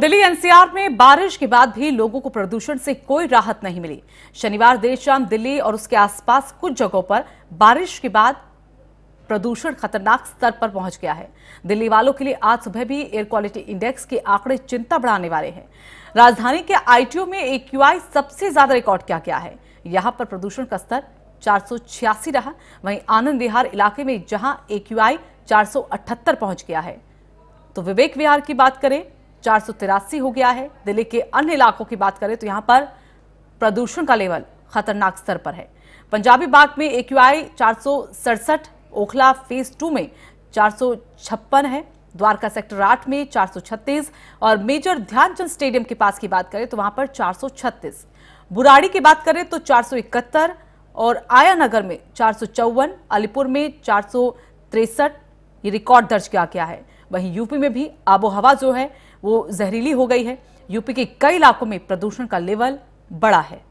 Delhi NCR में बारिश के बाद भी लोगों को प्रदूषण से कोई राहत नहीं मिली शनिवार देर शाम दिल्ली और उसके आसपास कुछ जगहों पर बारिश के बाद प्रदूषण खतरनाक स्तर पर पहुंच गया है दिल्ली वालों के लिए आज सुबह भी एयर क्वालिटी इंडेक्स के आंकड़े चिंता बढ़ाने वाले हैं राजधानी के आईटीओ में एक्यूआई सबसे ज्यादा रिकॉर्ड किया गया है यहां पर प्रदूषण का स्तर चार रहा वहीं आनंद विहार इलाके में जहां एक्यूआई 478 पहुंच गया है तो विवेक विहार की बात करें चार हो गया है दिल्ली के अन्य इलाकों की बात करें तो यहाँ पर प्रदूषण का लेवल खतरनाक स्तर पर है पंजाबी बाग में A Q I Okhla phase two में चार है द्वारका सेक्टर आठ में 436 और मेजर ध्यानचंद स्टेडियम के पास की बात करें तो वहां पर 436 बुराड़ी की बात करें तो चार और आया नगर में चार अलीपुर में चार ये रिकॉर्ड दर्ज किया गया है वहीं यूपी में भी आबोहवा जो है वो जहरीली हो गई है यूपी के कई इलाकों में प्रदूषण का लेवल बड़ा है